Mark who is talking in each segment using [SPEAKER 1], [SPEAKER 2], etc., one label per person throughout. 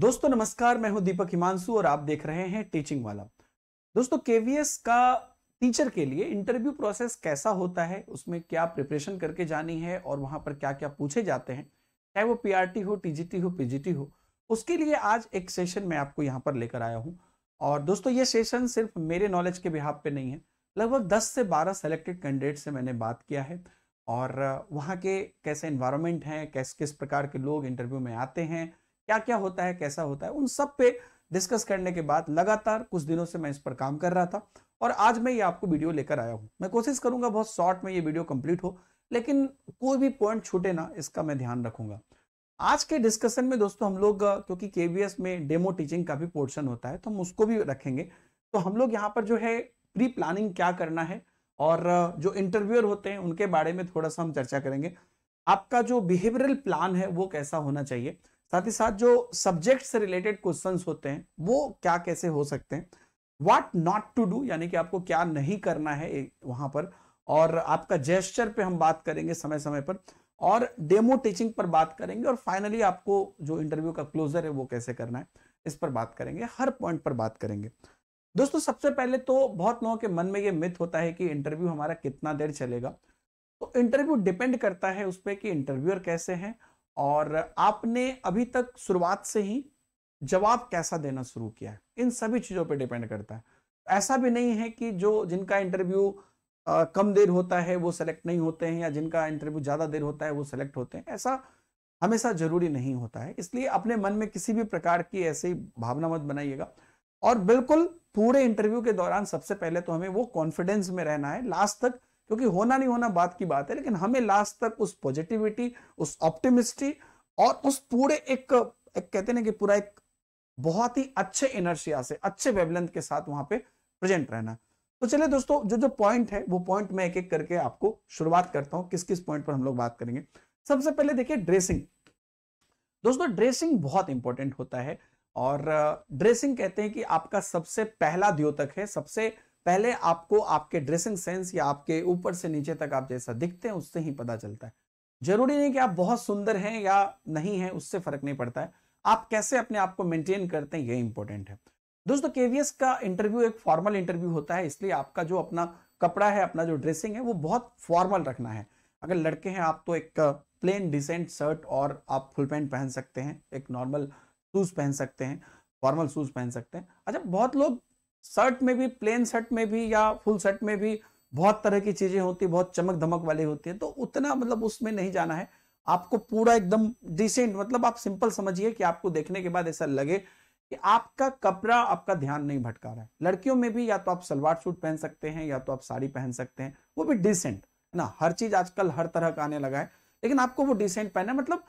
[SPEAKER 1] दोस्तों नमस्कार मैं हूं दीपक हिमांशु और आप देख रहे हैं टीचिंग वाला दोस्तों केवीएस का टीचर के लिए इंटरव्यू प्रोसेस कैसा होता है उसमें क्या प्रिपरेशन करके जानी है और वहां पर क्या क्या पूछे जाते हैं चाहे वो पीआरटी हो टीजीटी हो पीजीटी हो उसके लिए आज एक सेशन मैं आपको यहाँ पर लेकर आया हूँ और दोस्तों ये सेशन सिर्फ मेरे नॉलेज के बिहाब पे नहीं है लगभग दस से बारह सेलेक्टेड कैंडिडेट से मैंने बात किया है और वहाँ के कैसे इन्वायरमेंट हैं कैसे किस प्रकार के लोग इंटरव्यू में आते हैं क्या क्या होता है कैसा होता है उन सब पे डिस्कस करने के बाद लगातार कुछ दिनों से मैं इस पर काम कर रहा था और आज मैं ये आपको वीडियो लेकर आया हूँ मैं कोशिश करूंगा बहुत शॉर्ट में ये वीडियो कंप्लीट हो लेकिन कोई भी पॉइंट छूटे ना इसका मैं ध्यान रखूंगा आज के डिस्कशन में दोस्तों हम लोग क्योंकि के में डेमो टीचिंग का भी पोर्शन होता है तो हम उसको भी रखेंगे तो हम लोग यहाँ पर जो है प्री प्लानिंग क्या करना है और जो इंटरव्यूअर होते हैं उनके बारे में थोड़ा सा हम चर्चा करेंगे आपका जो बिहेवियरल प्लान है वो कैसा होना चाहिए साथ ही साथ जो सब्जेक्ट से रिलेटेड क्वेश्चन होते हैं वो क्या कैसे हो सकते हैं वाट नॉट टू डू यानी कि आपको क्या नहीं करना है वहां पर और आपका जेस्चर पे हम बात करेंगे समय समय पर और डेमो टीचिंग पर बात करेंगे और फाइनली आपको जो इंटरव्यू का क्लोजर है वो कैसे करना है इस पर बात करेंगे हर पॉइंट पर बात करेंगे दोस्तों सबसे पहले तो बहुत लोगों के मन में ये मिथ होता है कि इंटरव्यू हमारा कितना देर चलेगा तो इंटरव्यू डिपेंड करता है उस पर कि इंटरव्यूअर कैसे हैं और आपने अभी तक शुरुआत से ही जवाब कैसा देना शुरू किया है इन सभी चीज़ों पे डिपेंड करता है ऐसा भी नहीं है कि जो जिनका इंटरव्यू कम देर होता है वो सेलेक्ट नहीं होते हैं या जिनका इंटरव्यू ज़्यादा देर होता है वो सेलेक्ट होते हैं ऐसा हमेशा ज़रूरी नहीं होता है इसलिए अपने मन में किसी भी प्रकार की ऐसी भावना मत बनाइएगा और बिल्कुल पूरे इंटरव्यू के दौरान सबसे पहले तो हमें वो कॉन्फिडेंस में रहना है लास्ट तक क्योंकि होना नहीं होना बात की बात है लेकिन हमें लास्ट तक उस पॉजिटिविटी उस ऑप्टिमिस्टी और उस पूरे एक, एक कहते ना कि पूरा एक बहुत ही अच्छे एनर्शिया से अच्छे वेबलेंथ के साथ वहां पे प्रेजेंट रहना तो चलिए दोस्तों जो जो पॉइंट है वो पॉइंट मैं एक एक करके आपको शुरुआत करता हूँ किस किस पॉइंट पर हम लोग बात करेंगे सबसे पहले देखिए ड्रेसिंग दोस्तों ड्रेसिंग बहुत इंपॉर्टेंट होता है और ड्रेसिंग कहते हैं कि आपका सबसे पहला द्योतक है सबसे पहले आपको आपके ड्रेसिंग सेंस या आपके ऊपर से नीचे तक आप जैसा दिखते हैं उससे ही पता चलता है जरूरी नहीं कि आप बहुत सुंदर हैं या नहीं है उससे फर्क नहीं पड़ता है आप कैसे अपने आप को मेंटेन करते हैं ये इंपॉर्टेंट है दोस्तों केवीएस का इंटरव्यू एक फॉर्मल इंटरव्यू होता है इसलिए आपका जो अपना कपड़ा है अपना जो ड्रेसिंग है वो बहुत फॉर्मल रखना है अगर लड़के हैं आप तो एक प्लेन डिसेंट शर्ट और आप फुल पैंट पहन सकते हैं एक नॉर्मल शूज पहन सकते हैं फॉर्मल शूज पहन सकते हैं अच्छा बहुत लोग शर्ट में भी प्लेन शर्ट में भी या फुल शर्ट में भी बहुत तरह की चीजें होती है बहुत चमक धमक वाली होती है तो उतना मतलब उसमें नहीं जाना है आपको पूरा एकदम डिसेंट मतलब आप सिंपल समझिए कि आपको देखने के बाद ऐसा लगे कि आपका कपड़ा आपका ध्यान नहीं भटका रहा है लड़कियों में भी या तो आप सलवार सूट पहन सकते हैं या तो आप साड़ी पहन सकते हैं वो भी डिसेंट है ना हर चीज आजकल हर तरह का आने लगा है लेकिन आपको वो डिसेंट पहनना मतलब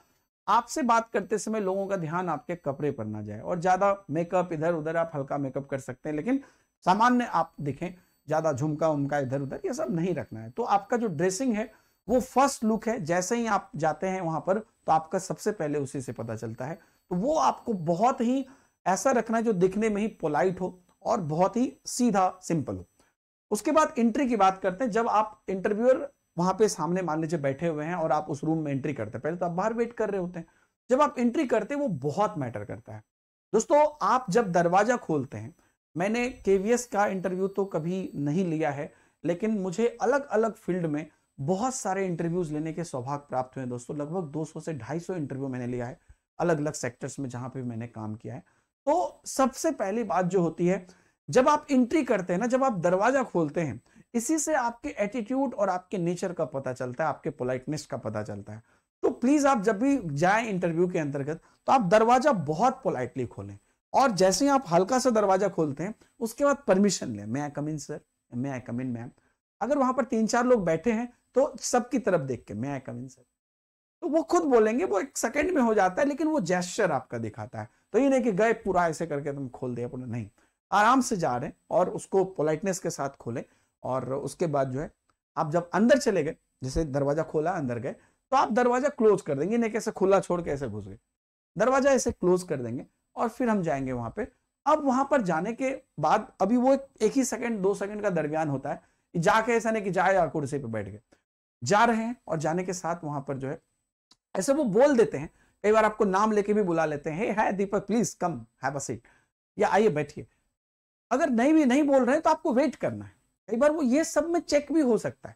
[SPEAKER 1] आपसे बात करते समय लोगों का ध्यान आपके कपड़े पर ना जाए और ज्यादा मेकअप इधर उधर आप हल्का मेकअप कर सकते हैं लेकिन सामान्य आप दिखें ज्यादा झुमका उमका इधर उधर ये सब नहीं रखना है तो आपका जो ड्रेसिंग है वो फर्स्ट लुक है जैसे ही आप जाते हैं वहां पर तो आपका सबसे पहले उसी से पता चलता है तो वो आपको बहुत ही ऐसा रखना है जो दिखने में ही पोलाइट हो और बहुत ही सीधा सिंपल हो उसके बाद एंट्री की बात करते हैं जब आप इंटरव्यूअर वहां पे सामने मान लीजिए बैठे हुए हैं और आप उस रूम में एंट्री करते हैं पहले तो आप बाहर वेट कर रहे होते हैं जब आप एंट्री करते हैं वो बहुत मैटर करता है दोस्तों आप जब दरवाजा खोलते हैं मैंने केवीएस का इंटरव्यू तो कभी नहीं लिया है लेकिन मुझे अलग अलग फील्ड में बहुत सारे इंटरव्यूज लेने के सौभाग्य प्राप्त हुए दोस्तों लगभग दो से ढाई इंटरव्यू मैंने लिया है अलग अलग सेक्टर्स में जहां पर मैंने काम किया है तो सबसे पहली बात जो होती है जब आप एंट्री करते हैं ना जब आप दरवाजा खोलते हैं इसी से आपके एटीट्यूड और आपके नेचर का पता चलता है आपके पोलाइटनेस का पता चलता है तो प्लीज आप जब भी जाए इंटरव्यू के अंतर्गत तो आप दरवाजा बहुत पोलाइटली खोलें और जैसे ही आप हल्का सा दरवाजा खोलते हैं उसके बाद परमिशन लें मैं आई कम इन सर मैं आई कम इन मैम अगर वहां पर तीन चार लोग बैठे हैं तो सबकी तरफ देख के मैं आई कम इन सर तो वो खुद बोलेंगे वो एक सेकंड में हो जाता है लेकिन वो जेस्चर आपका दिखाता है तो ये नहीं कि गए पूरा ऐसे करके तुम खोल दिया नहीं आराम से जा रहे हैं और उसको पोलाइटनेस के साथ खोलें और उसके बाद जो है आप जब अंदर चले गए जैसे दरवाजा खोला अंदर गए तो आप दरवाजा क्लोज कर देंगे नहीं कैसे खुला छोड़ के ऐसे घुस गए दरवाजा ऐसे क्लोज कर देंगे और फिर हम जाएंगे वहां पे अब वहां पर जाने के बाद अभी वो एक ही सेकंड दो सेकंड का दरमियान होता है जाके ऐसा नहीं कि जाए कुर्सी पे बैठ गए जा रहे हैं और जाने के साथ वहां पर जो है ऐसे वो बोल देते हैं कई बार आपको नाम लेके भी बुला लेते हैं है Deepak please come have a seat या आइए बैठिए अगर नहीं भी नहीं बोल रहे हैं तो आपको वेट करना है कई बार वो ये सब में चेक भी हो सकता है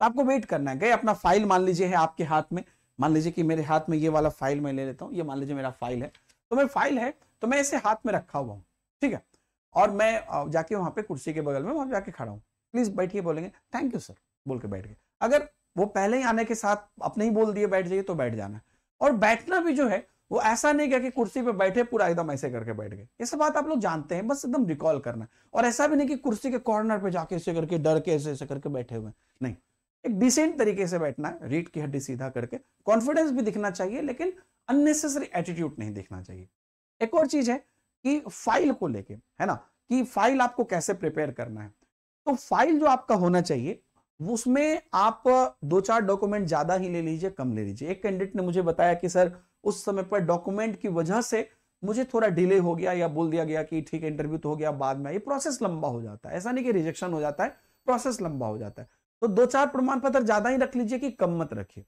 [SPEAKER 1] तो आपको वेट करना है गए अपना फाइल मान लीजिए है आपके हाथ में मान लीजिए कि मेरे हाथ में ये वाला फाइल मैं ले लेता हूँ ये मान लीजिए मेरा फाइल है तो मैं फाइल है तो मैं इसे हाथ में रखा हुआ हूँ ठीक है और मैं जाके वहाँ पे कुर्सी के बगल में वहाँ जाके खड़ा हूँ प्लीज बैठिए बोलेंगे थैंक यू सर बोल के बैठ गए अगर वो पहले ही आने के साथ अपने ही बोल दिए बैठ जाइए तो बैठ जाना और बैठना भी जो है वो ऐसा नहीं गया कि कुर्सी पे बैठे पूरा एकदम ऐसे करके बैठ गए ये सब बात आप लोग जानते हैं बस एकदम रिकॉल करना और ऐसा भी नहीं कि कुर्सी के कॉर्नर पे जाके ऐसे करके डर के ऐसे ऐसे करके बैठे हुए नहीं एक डिसेंट तरीके से बैठना है रीट की हड्डी सीधा करके कॉन्फिडेंस भी दिखना चाहिए लेकिन अननेसेसरी एटीट्यूड नहीं दिखना चाहिए एक और चीज है कि फाइल को लेके है ना कि फाइल आपको कैसे प्रिपेयर करना है तो फाइल जो आपका होना चाहिए उसमें आप दो चार डॉक्यूमेंट ज्यादा ही ले लीजिए कम ले लीजिए एक कैंडिडेट ने मुझे बताया कि सर उस समय पर डॉक्यूमेंट की वजह से मुझे थोड़ा डिले हो गया या बोल दिया गया कि ठीक है इंटरव्यू तो हो गया बाद में ये प्रोसेस लंबा हो जाता है ऐसा नहीं कि रिजेक्शन हो जाता है प्रोसेस लंबा हो जाता है तो दो चार प्रमाण पत्र ज्यादा ही रख लीजिए कि कम मत रखिए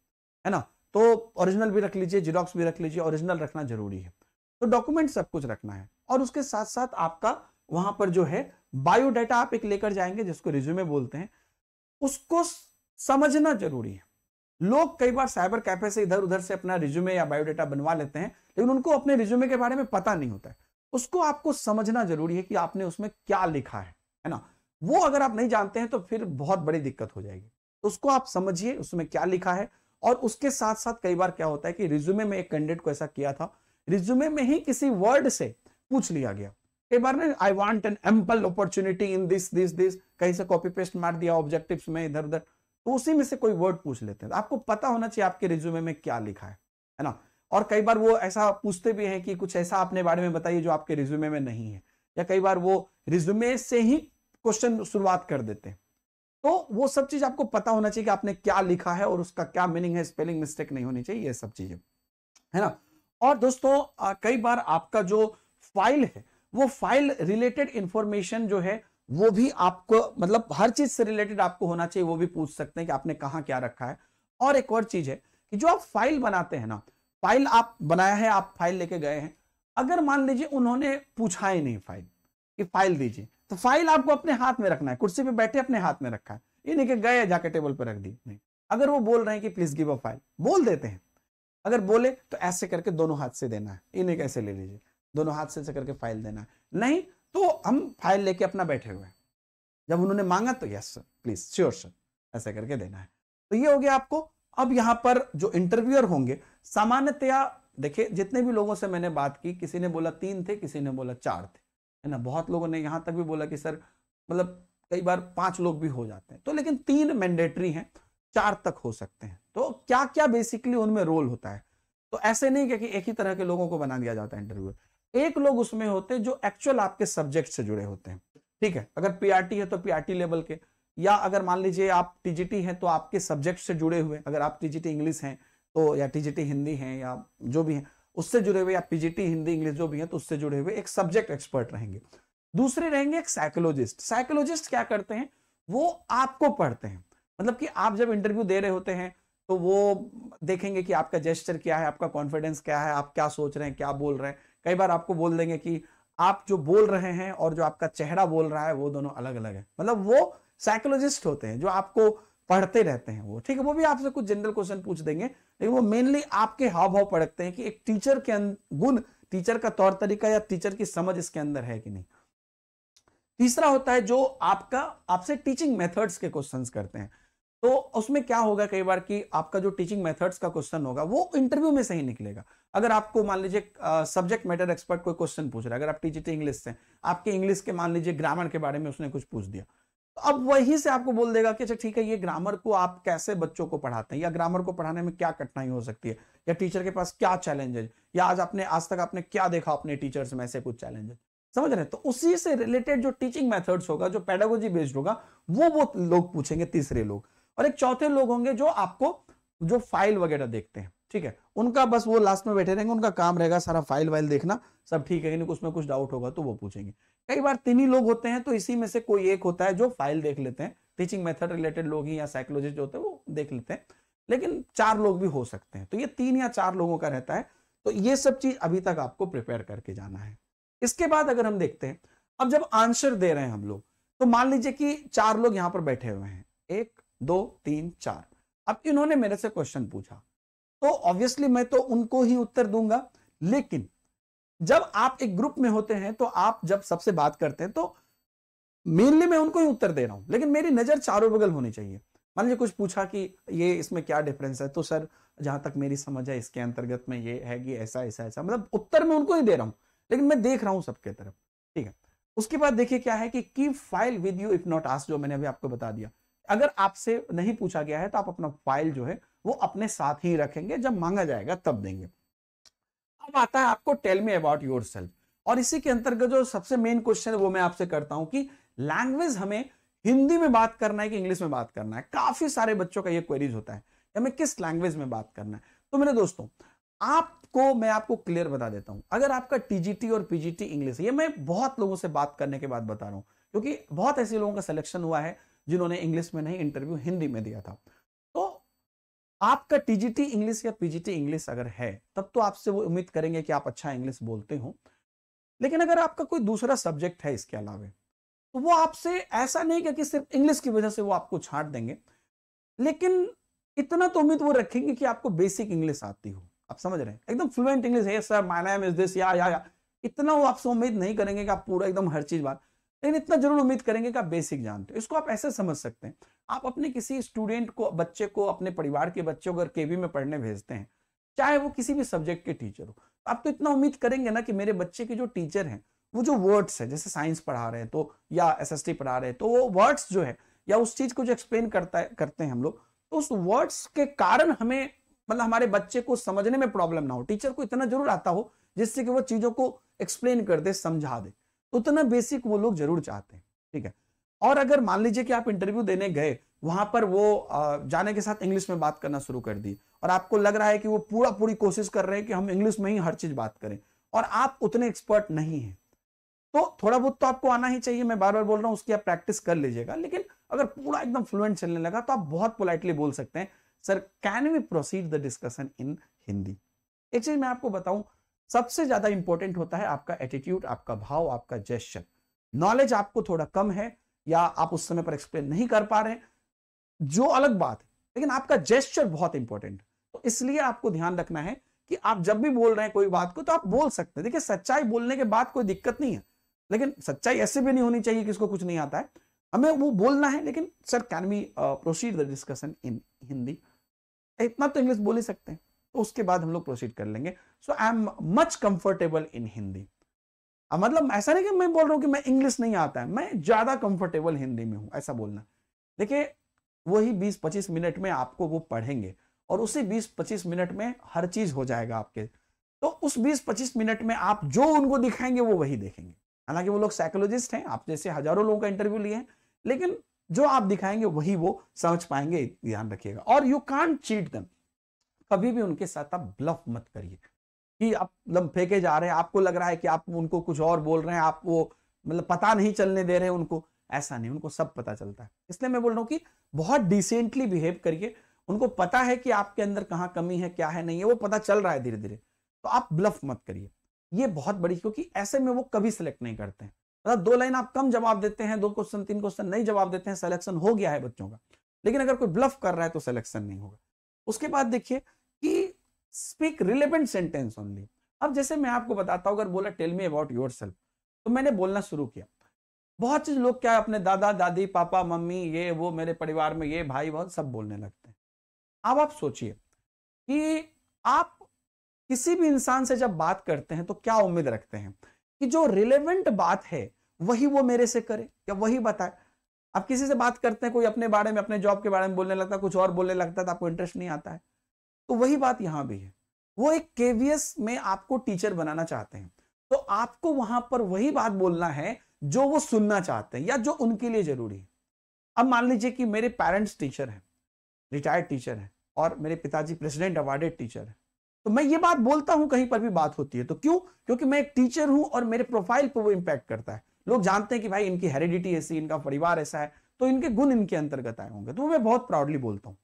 [SPEAKER 1] है ना तो ओरिजिनल भी रख लीजिए जिरोक्स भी रख लीजिए ओरिजिनल रखना जरूरी है तो डॉक्यूमेंट सब कुछ रखना है और उसके साथ साथ आपका वहां पर जो है बायोडाटा आप एक लेकर जाएंगे जिसको रिज्यूमे बोलते हैं उसको समझना जरूरी है लोग कई बार साइबर कैफे से इधर उधर से अपना रिज्यूमे या बायोडाटा बनवा लेते हैं लेकिन उनको अपने रिज्यूमे के बारे में पता नहीं होता है उसको आपको समझना जरूरी है कि आपने उसमें क्या लिखा है है ना वो अगर आप नहीं जानते हैं तो फिर बहुत बड़ी दिक्कत हो जाएगी उसको आप समझिए उसमें क्या लिखा है और उसके साथ साथ कई बार क्या होता है कि रिज्यूमे में एक कैंडिडेट को ऐसा किया था रिज्यूमे में ही किसी वर्ड से पूछ लिया गया कई बार ना I want an ample opportunity in this this this कहीं से कॉपी पेस्ट मार दिया ऑब्जेक्टिव में इधर उधर तो उसी में से कोई वर्ड पूछ लेते हैं तो आपको पता होना चाहिए आपके रिज्यूमे में क्या लिखा है है ना और कई बार वो ऐसा पूछते भी हैं कि कुछ ऐसा आपने बारे में बताइए जो आपके रिज्यूमे में नहीं है या कई बार वो रिज्यूमे से ही क्वेश्चन शुरुआत कर देते हैं तो वो सब चीज आपको पता होना चाहिए कि आपने क्या लिखा है और उसका क्या मीनिंग है स्पेलिंग मिस्टेक नहीं होनी चाहिए ये सब चीजें है ना और दोस्तों कई बार आपका जो फाइल है वो फाइल रिलेटेड इंफॉर्मेशन जो है वो भी आपको मतलब हर चीज से रिलेटेड आपको होना चाहिए वो भी पूछ सकते हैं कि आपने कहा क्या रखा है और एक और चीज है कि जो आप फाइल बनाते हैं ना फाइल आप बनाया है आप फाइल लेके गए हैं अगर मान लीजिए उन्होंने पूछा ही नहीं फाइल कि फाइल दीजिए तो फाइल आपको अपने हाथ में रखना है कुर्सी पे बैठे अपने हाथ में रखा है ये नहीं कि गए जाके टेबल पर रख दी नहीं अगर वो बोल रहे हैं कि प्लीज गिव अ फाइल बोल देते हैं अगर बोले तो ऐसे करके दोनों हाथ से देना है ये नहीं कैसे ले लीजिए दोनों हाथ से ऐसे करके फाइल देना है नहीं तो हम फाइल लेके अपना बैठे हुए हैं जब उन्होंने मांगा तो yes sir please sure sir ऐसा करके देना है तो ये हो गया आपको अब यहाँ पर जो इंटरव्यूअर होंगे सामान्यतया देखिए जितने भी लोगों से मैंने बात की किसी ने बोला तीन थे किसी ने बोला चार थे है ना बहुत लोगों ने यहाँ तक भी बोला कि सर मतलब कई बार पांच लोग भी हो जाते हैं तो लेकिन तीन मैंडेटरी हैं चार तक हो सकते हैं तो क्या क्या बेसिकली उनमें रोल होता है तो ऐसे नहीं क्या कि एक ही तरह के लोगों को बना दिया जाता है इंटरव्यू एक लोग उसमें होते हैं जो एक्चुअल आपके सब्जेक्ट से जुड़े होते हैं ठीक है अगर पीआरटी है तो पीआरटी लेवल के या अगर मान लीजिए आप टीजीटी हैं तो आपके सब्जेक्ट से जुड़े हुए अगर आप टीजीटी इंग्लिश हैं तो या टीजीटी हिंदी हैं या जो भी हैं उससे जुड़े हुए या पीजीटी हिंदी इंग्लिश जो भी है तो उससे जुड़े हुए एक सब्जेक्ट एक्सपर्ट रहेंगे दूसरे रहेंगे एक साइकोलॉजिस्ट साइकोलॉजिस्ट क्या करते हैं वो आपको पढ़ते हैं मतलब कि आप जब इंटरव्यू दे रहे होते हैं तो वो देखेंगे कि आपका जेस्टर क्या है आपका कॉन्फिडेंस क्या है आप क्या सोच रहे हैं क्या बोल रहे हैं कई बार आपको बोल देंगे कि आप जो बोल रहे हैं और जो आपका चेहरा बोल रहा है वो दोनों अलग अलग है मतलब वो साइकोलॉजिस्ट होते हैं जो आपको पढ़ते रहते हैं वो ठीक है वो भी आपसे कुछ जनरल क्वेश्चन पूछ देंगे लेकिन वो मेनली आपके हाव भाव पड़कते हैं कि एक टीचर के अं-, गुण टीचर का तौर तरीका या टीचर की समझ इसके अंदर है कि नहीं तीसरा होता है जो आपका आपसे टीचिंग मेथड्स के क्वेश्चंस करते हैं तो उसमें क्या होगा कई बार कि आपका जो टीचिंग मेथड्स का क्वेश्चन होगा वो इंटरव्यू में सही निकलेगा अगर आपको मान लीजिए सब्जेक्ट मैटर एक्सपर्ट कोई क्वेश्चन पूछ रहा है अगर आप टीचर इंग्लिश से आपके इंग्लिश के मान लीजिए ग्रामर के बारे में उसने कुछ पूछ दिया तो अब वही से आपको बोल देगा कि अच्छा ठीक है ये ग्रामर को आप कैसे बच्चों को पढ़ाते हैं या ग्रामर को पढ़ाने में क्या कठिनाई हो सकती है या टीचर के पास क्या चैलेंजेज या आज आपने आज तक आपने क्या देखा अपने टीचर्स में ऐसे कुछ चैलेंजेस समझ रहे हैं तो उसी से रिलेटेड जो टीचिंग मेथड्स होगा जो पेडागोजी बेस्ड होगा वो वो लोग पूछेंगे तीसरे लोग और एक चौथे लोग होंगे जो आपको जो फाइल वगैरह देखते हैं ठीक है उनका बस वो लास्ट में बैठे रहेंगे उनका काम रहेगा सारा फाइल वाइल देखना सब ठीक है उसमें कुछ डाउट होगा तो वो पूछेंगे कई बार तीन ही लोग होते हैं तो इसी में से कोई एक होता है जो फाइल देख लेते हैं टीचिंग मेथड रिलेटेड लोग ही या साइकोलॉजिस्ट होते हैं वो देख लेते हैं लेकिन चार लोग भी हो सकते हैं तो ये तीन या चार लोगों का रहता है तो ये सब चीज अभी तक आपको प्रिपेयर करके जाना है इसके बाद अगर हम देखते हैं अब जब आंसर दे रहे हैं हम लोग तो मान लीजिए कि चार लोग यहां पर बैठे हुए हैं एक दो तीन चार अब इन्होंने मेरे से क्वेश्चन पूछा तो ऑब्वियसली मैं तो उनको ही उत्तर दूंगा लेकिन जब आप एक ग्रुप में होते हैं तो आप जब सबसे बात करते हैं तो मेनली मैं उनको ही उत्तर दे रहा हूं लेकिन मेरी नजर चारों बगल होनी चाहिए मान लीजिए कुछ पूछा कि ये इसमें क्या डिफरेंस है तो सर जहां तक मेरी समझ है इसके अंतर्गत में ये है कि ऐसा ऐसा ऐसा मतलब उत्तर मैं उनको ही दे रहा हूं लेकिन मैं देख रहा हूं सबके तरफ ठीक है उसके बाद देखिए क्या है कि की file with you if not ask जो मैंने अभी आपको बता दिया अगर आपसे नहीं पूछा गया है तो आप अपना फाइल जो है वो अपने साथ ही रखेंगे जब मांगा जाएगा तब देंगे अब आता है आपको टेल मी अबाउट योर सेल्फ और इसी के अंतर्गत जो सबसे मेन क्वेश्चन है वो मैं आपसे करता हूं कि लैंग्वेज हमें हिंदी में बात करना है कि इंग्लिश में बात करना है काफी सारे बच्चों का ये क्वेरीज होता है हमें किस लैंग्वेज में बात करना है तो मेरे दोस्तों आपको मैं आपको क्लियर बता देता हूं अगर आपका टीजीटी और पीजीटी इंग्लिश ये मैं बहुत लोगों से बात करने के बाद बता रहा हूं क्योंकि बहुत ऐसे लोगों का सिलेक्शन हुआ है जिन्होंने इंग्लिश में नहीं इंटरव्यू हिंदी में दिया था तो आपका टीजीटी इंग्लिश या पीजीटी इंग्लिश अगर है तब तो आपसे वो उम्मीद करेंगे कि आप अच्छा इंग्लिश बोलते हो लेकिन अगर आपका कोई दूसरा सब्जेक्ट है इसके अलावे तो वो आपसे ऐसा नहीं कि सिर्फ इंग्लिश की वजह से वो आपको छाट देंगे लेकिन इतना तो उम्मीद वो रखेंगे कि आपको बेसिक इंग्लिश आती हो आप समझ रहे हैं एकदम फ्लुएंट इंग्लिश है sir my name is this या या या इतना वो आपसे उम्मीद नहीं करेंगे कि आप पूरा एकदम हर चीज बात लेकिन इतना जरूर उम्मीद करेंगे कि आप बेसिक जानते हो इसको आप ऐसे समझ सकते हैं आप अपने किसी स्टूडेंट को बच्चे को अपने परिवार के बच्चों को अगर केवी में पढ़ने भेजते हैं चाहे वो किसी भी सब्जेक्ट के टीचर हो तो आप तो इतना उम्मीद करेंगे ना कि मेरे बच्चे के जो टीचर हैं वो जो वर्ड्स है जैसे साइंस पढ़ा रहे हैं तो या एस पढ़ा रहे हैं तो वो वर्ड्स जो है या उस चीज को जो एक्सप्लेन करता है करते हैं हम लोग तो उस वर्ड्स के कारण हमें मतलब हमारे बच्चे को समझने में प्रॉब्लम ना हो टीचर को इतना जरूर आता हो जिससे कि वो चीजों को एक्सप्लेन कर दे समझा दे उतना बेसिक वो लोग जरूर चाहते हैं ठीक है और अगर मान लीजिए कि आप इंटरव्यू देने गए वहां पर वो जाने के साथ इंग्लिश में बात करना शुरू कर दी और आपको लग रहा है कि वो पूरा पूरी कोशिश कर रहे हैं कि हम इंग्लिश में ही हर चीज बात करें और आप उतने एक्सपर्ट नहीं हैं तो थोड़ा बहुत तो आपको आना ही चाहिए मैं बार बार बोल रहा हूँ उसकी आप प्रैक्टिस कर लीजिएगा लेकिन अगर पूरा एकदम फ्लुएंट चलने लगा तो आप बहुत पोलाइटली बोल सकते हैं sir can we proceed the discussion in Hindi एक चीज मैं आपको बताऊं सबसे ज्यादा इंपॉर्टेंट होता है आपका एटीट्यूड आपका भाव आपका जेस्टर नॉलेज आपको थोड़ा कम है या आप उस समय पर एक्सप्लेन नहीं कर पा रहे जो अलग बात है लेकिन आपका जेस्टर बहुत इंपॉर्टेंट तो इसलिए आपको ध्यान रखना है कि आप जब भी बोल रहे हैं कोई बात को तो आप बोल सकते हैं देखिए सच्चाई बोलने के बाद कोई दिक्कत नहीं है लेकिन सच्चाई ऐसे भी नहीं होनी चाहिए कि इसको कुछ नहीं आता है हमें वो बोलना है लेकिन sir can we proceed the discussion in Hindi इतना तो इंग्लिश बोल ही सकते हैं उसके बाद हम लोग प्रोसीड कर लेंगे so I am much comfortable in Hindi मतलब ऐसा नहीं कि मैं बोल रहा हूं कि मैं इंग्लिश नहीं आता है मैं ज्यादा कंफर्टेबल हिंदी में हूं ऐसा बोलना देखिए वही 20-25 मिनट में आपको वो पढ़ेंगे और उसी 20-25 मिनट में हर चीज हो जाएगा आपके तो उस 20-25 मिनट में आप जो उनको दिखाएंगे वो वही देखेंगे हालांकि वो लोग साइकोलॉजिस्ट हैं आप जैसे हजारों लोगों का इंटरव्यू लिए हैं लेकिन जो आप दिखाएंगे वही वो समझ पाएंगे ध्यान रखिएगा और यू कांट चीट दम कभी भी उनके साथ आप ब्लफ मत करिए कि आप लम्फे फेंके जा रहे हैं आपको लग रहा है कि आप उनको कुछ और बोल रहे हैं आप वो मतलब पता नहीं चलने दे रहे हैं उनको ऐसा नहीं उनको सब पता चलता है इसलिए मैं बोल रहा हूँ कि बहुत डिसेंटली बिहेव करिए उनको पता है कि आपके अंदर कहाँ कमी है क्या है नहीं है वो पता चल रहा है धीरे धीरे तो आप ब्लफ मत करिए ये बहुत बड़ी क्योंकि ऐसे में वो कभी सेलेक्ट नहीं करते हैं मतलब दो लाइन आप कम जवाब देते हैं दो क्वेश्चन तीन क्वेश्चन नहीं जवाब देते हैं सिलेक्शन हो गया है बच्चों का लेकिन अगर कोई ब्लफ कर रहा है तो सिलेक्शन नहीं होगा उसके बाद देखिए स्पीक रिलेवेंट सेंटेंस ओनली अब जैसे मैं आपको बताता हूँ अगर बोला टेल मी अबाउट योर सेल्फ तो मैंने बोलना शुरू किया बहुत चीज लोग क्या अपने दादा दादी पापा मम्मी ये वो मेरे परिवार में ये भाई बहुत सब बोलने लगते हैं अब आप सोचिए कि आप किसी भी इंसान से जब बात करते हैं तो क्या उम्मीद रखते हैं कि जो रिलेवेंट बात है वही वो मेरे से करे या वही बताए आप किसी से बात करते हैं कोई अपने बारे में अपने जॉब के बारे में बोलने लगता है कुछ और बोलने लगता है तो आपको इंटरेस्ट नहीं आता है तो वही बात यहां भी है वो एक केवीएस में आपको टीचर बनाना चाहते हैं तो आपको वहां पर वही बात बोलना है जो वो सुनना चाहते हैं या जो उनके लिए जरूरी है अब मान लीजिए कि मेरे पेरेंट्स टीचर हैं रिटायर्ड टीचर हैं और मेरे पिताजी प्रेसिडेंट अवार्डेड टीचर हैं तो मैं ये बात बोलता हूं कहीं पर भी बात होती है तो क्यों क्योंकि मैं एक टीचर हूं और मेरे प्रोफाइल पर वो इम्पैक्ट करता है लोग जानते हैं कि भाई इनकी हेरिडिटी ऐसी इनका परिवार ऐसा है तो इनके गुण इनके अंतर्गत आए होंगे तो मैं बहुत प्राउडली बोलता हूँ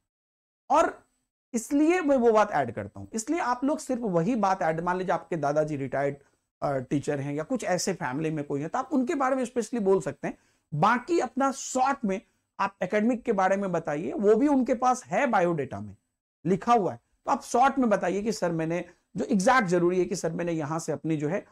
[SPEAKER 1] और इसलिए मैं वो बात ऐड करता हूँ इसलिए आप लोग सिर्फ वही बात ऐड मान लीजिए आपके दादाजी रिटायर्ड टीचर हैं या कुछ ऐसे फैमिली में कोई है तो आप उनके बारे में स्पेशली बोल सकते हैं बाकी अपना शॉर्ट में आप एकेडमिक के बारे में बताइए वो भी उनके पास है बायोडेटा में लिखा हुआ है तो आप शॉर्ट में बताइए कि सर मैंने जो एग्जैक्ट जरूरी है कि सर मैंने यहाँ से अपनी जो है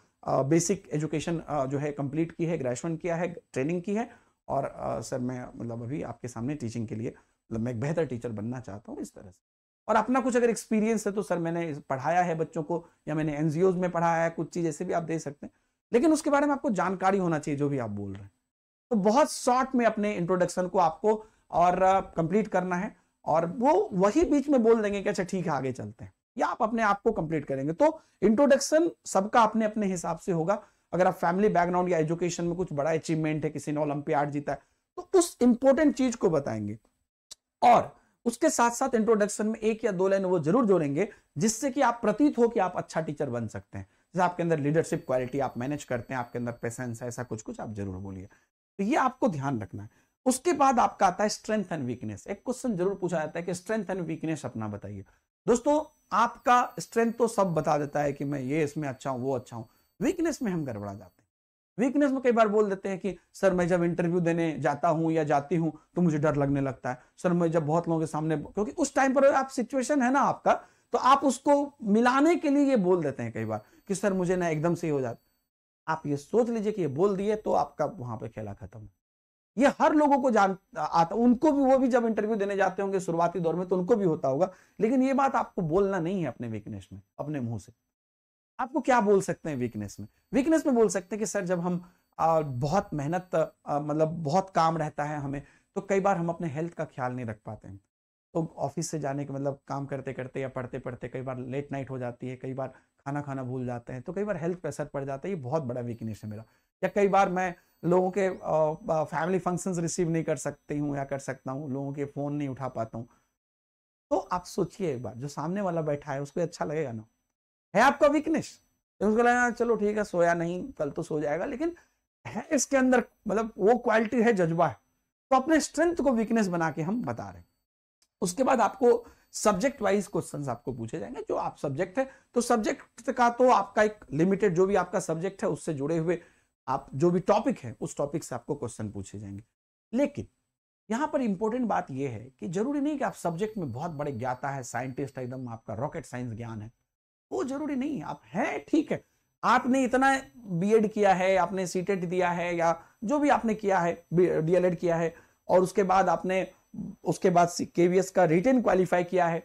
[SPEAKER 1] बेसिक एजुकेशन जो है कंप्लीट की है ग्रेजुएशन किया है ट्रेनिंग की है और सर मैं मतलब अभी आपके सामने टीचिंग के लिए मतलब मैं एक बेहतर टीचर बनना चाहता हूँ इस तरह से और अपना कुछ अगर एक्सपीरियंस है तो सर मैंने पढ़ाया है बच्चों को या मैंने एनजीओ में पढ़ाया है कुछ चीज ऐसे भी आप दे सकते हैं लेकिन उसके बारे में आपको जानकारी होना चाहिए जो भी आप बोल रहे हैं तो बहुत शॉर्ट में अपने इंट्रोडक्शन को आपको और कंप्लीट करना है और वो वही बीच में बोल देंगे कि अच्छा ठीक है आगे चलते हैं या आप अपने आप को कंप्लीट करेंगे तो इंट्रोडक्शन सबका अपने अपने हिसाब से होगा अगर आप फैमिली बैकग्राउंड या एजुकेशन में कुछ बड़ा अचीवमेंट है किसी ने ओलंपियाड जीता है तो उस इंपॉर्टेंट चीज को बताएंगे और उसके साथ साथ इंट्रोडक्शन में एक या दो लाइन वो जरूर जोड़ेंगे जिससे कि आप प्रतीत हो कि आप अच्छा टीचर बन सकते हैं जैसे आपके अंदर लीडरशिप क्वालिटी आप मैनेज करते हैं आपके अंदर पेशेंस है ऐसा कुछ कुछ आप जरूर बोलिए तो ये आपको ध्यान रखना है उसके बाद आपका आता है स्ट्रेंथ एंड वीकनेस एक क्वेश्चन जरूर पूछा जाता है कि स्ट्रेंथ एंड वीकनेस अपना बताइए दोस्तों आपका स्ट्रेंथ तो सब बता देता है कि मैं ये इसमें अच्छा हूँ वो अच्छा हूँ वीकनेस में हम गड़बड़ा जाते हैं वीकनेस में कई बार बोल देते हैं कि सर मैं जब इंटरव्यू देने जाता हूं या जाती हूं तो मुझे डर लगने लगता है सर मैं जब बहुत लोगों के सामने क्योंकि उस टाइम पर आप सिचुएशन है ना आपका तो आप उसको मिलाने के लिए ये बोल देते हैं कई बार कि सर मुझे ना एकदम से ही हो जाता आप ये सोच लीजिए कि ये बोल दिए तो आपका वहां पर खेला खत्म है ये हर लोगों को जान आता उनको भी वो भी जब इंटरव्यू देने जाते होंगे शुरुआती दौर में तो उनको भी होता होगा लेकिन ये बात आपको बोलना नहीं है अपने वीकनेस में अपने मुंह से आपको क्या बोल सकते हैं वीकनेस में वीकनेस में बोल सकते हैं कि सर जब हम आ, बहुत मेहनत मतलब बहुत काम रहता है हमें तो कई बार हम अपने हेल्थ का ख्याल नहीं रख पाते हैं तो ऑफिस से जाने के मतलब काम करते करते या पढ़ते पढ़ते कई बार लेट नाइट हो जाती है कई बार खाना खाना भूल जाते हैं तो कई बार हेल्थ पर असर पड़ जाता है ये बहुत बड़ा वीकनेस है मेरा या कई बार मैं लोगों के फैमिली फंक्शंस रिसीव नहीं कर सकती हूँ या कर सकता हूँ लोगों के फ़ोन नहीं उठा पाता हूँ तो आप सोचिए एक बार जो सामने वाला बैठा है उसको अच्छा लगेगा ना है आपका वीकनेस तो उसको लगा चलो ठीक है सोया नहीं कल तो सो जाएगा लेकिन है इसके अंदर मतलब वो क्वालिटी है जज्बा है तो अपने स्ट्रेंथ को वीकनेस बना के हम बता रहे हैं उसके बाद आपको सब्जेक्ट वाइज क्वेश्चंस आपको पूछे जाएंगे जो आप सब्जेक्ट है तो सब्जेक्ट का तो आपका एक लिमिटेड जो भी आपका सब्जेक्ट है उससे जुड़े हुए आप जो भी टॉपिक है उस टॉपिक से आपको क्वेश्चन पूछे जाएंगे लेकिन यहाँ पर इंपॉर्टेंट बात यह है कि जरूरी नहीं कि आप सब्जेक्ट में बहुत बड़े ज्ञाता है साइंटिस्ट एकदम आपका रॉकेट साइंस ज्ञान है वो जरूरी नहीं है आप हैं ठीक है आपने इतना बीएड किया है आपने सीटेट दिया है या जो भी आपने किया है डीएलएड किया है और उसके बाद आपने उसके बाद केवीएस का रिटेन क्वालिफाई किया है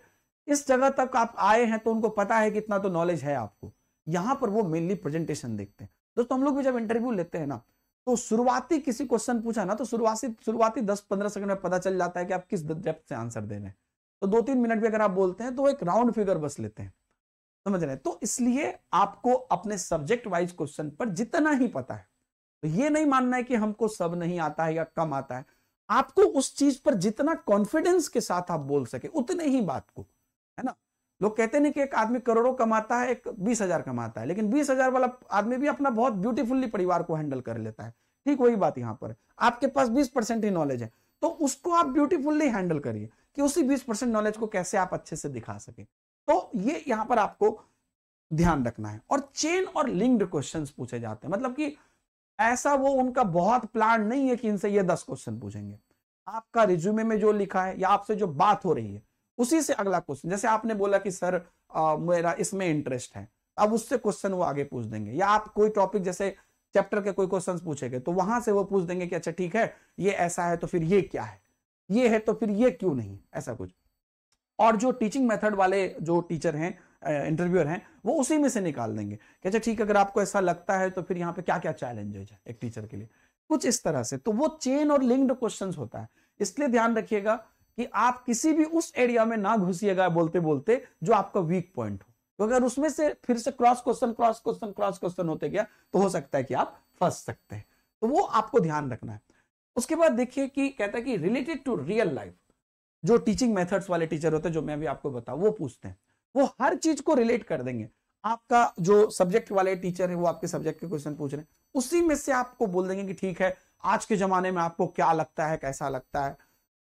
[SPEAKER 1] इस जगह तक आप आए हैं तो उनको पता है कि इतना तो नॉलेज है आपको यहां पर वो मेनली प्रेजेंटेशन देखते हैं दोस्तों हम लोग भी जब इंटरव्यू लेते हैं ना तो शुरुआती किसी क्वेश्चन पूछा ना तो शुरुआती शुरुआती दस पंद्रह सेकंड में पता चल जाता है कि आप किस डेप्थ से आंसर दे रहे हैं तो दो तीन मिनट भी अगर आप बोलते हैं तो एक राउंड फिगर बस लेते हैं समझ रहे हैं तो इसलिए आपको अपने सब्जेक्ट वाइज क्वेश्चन पर जितना ही पता है तो ये नहीं मानना है कि हमको सब नहीं आता है या कम आता है आपको उस चीज पर जितना कॉन्फिडेंस के साथ आप बोल सके उतने ही बात को है ना लोग कहते नहीं कि एक आदमी करोड़ों कमाता है एक बीस हजार कमाता है लेकिन बीस हजार वाला आदमी भी अपना बहुत ब्यूटीफुल्ली परिवार को हैंडल कर लेता है ठीक वही बात यहाँ पर आपके पास बीस परसेंट ही नॉलेज है तो उसको आप ब्यूटीफुल्ली हैंडल करिए कि उसी बीस परसेंट नॉलेज को कैसे आप अच्छे से दिखा सके तो ये यहां पर आपको ध्यान रखना है और चेन और लिंक्ड क्वेश्चन पूछे जाते हैं मतलब कि ऐसा वो उनका बहुत प्लान नहीं है कि इनसे ये दस क्वेश्चन पूछेंगे आपका रिज्यूमे में जो लिखा है या आपसे जो बात हो रही है उसी से अगला क्वेश्चन जैसे आपने बोला कि सर आ, मेरा इसमें इंटरेस्ट है अब उससे क्वेश्चन वो आगे पूछ देंगे या आप कोई टॉपिक जैसे चैप्टर के कोई क्वेश्चन पूछेंगे तो वहां से वो पूछ देंगे कि अच्छा ठीक है ये ऐसा है तो फिर ये क्या है ये है तो फिर ये क्यों नहीं ऐसा कुछ और जो टीचिंग मेथड वाले जो टीचर हैं इंटरव्यूअर हैं वो उसी में से निकाल देंगे कहते अच्छा, ठीक अगर आपको ऐसा लगता है तो फिर यहाँ पे क्या क्या चैलेंजेज है एक टीचर के लिए कुछ इस तरह से तो वो चेन और लिंक्ड क्वेश्चन होता है इसलिए ध्यान रखिएगा कि आप किसी भी उस एरिया में ना घुसिएगा बोलते बोलते जो आपका वीक पॉइंट हो तो अगर उसमें से फिर से cross question cross question cross question होते गया तो हो सकता है कि आप फंस सकते हैं तो वो आपको ध्यान रखना है उसके बाद देखिए कि कहता है कि रिलेटेड टू रियल लाइफ जो टीचिंग मेथड्स वाले टीचर होते हैं जो मैं भी आपको बताऊं वो पूछते हैं वो हर चीज को रिलेट कर देंगे आपका जो सब्जेक्ट वाले टीचर है वो आपके सब्जेक्ट के क्वेश्चन पूछ रहे हैं उसी में से आपको बोल देंगे कि ठीक है आज के जमाने में आपको क्या लगता है कैसा लगता है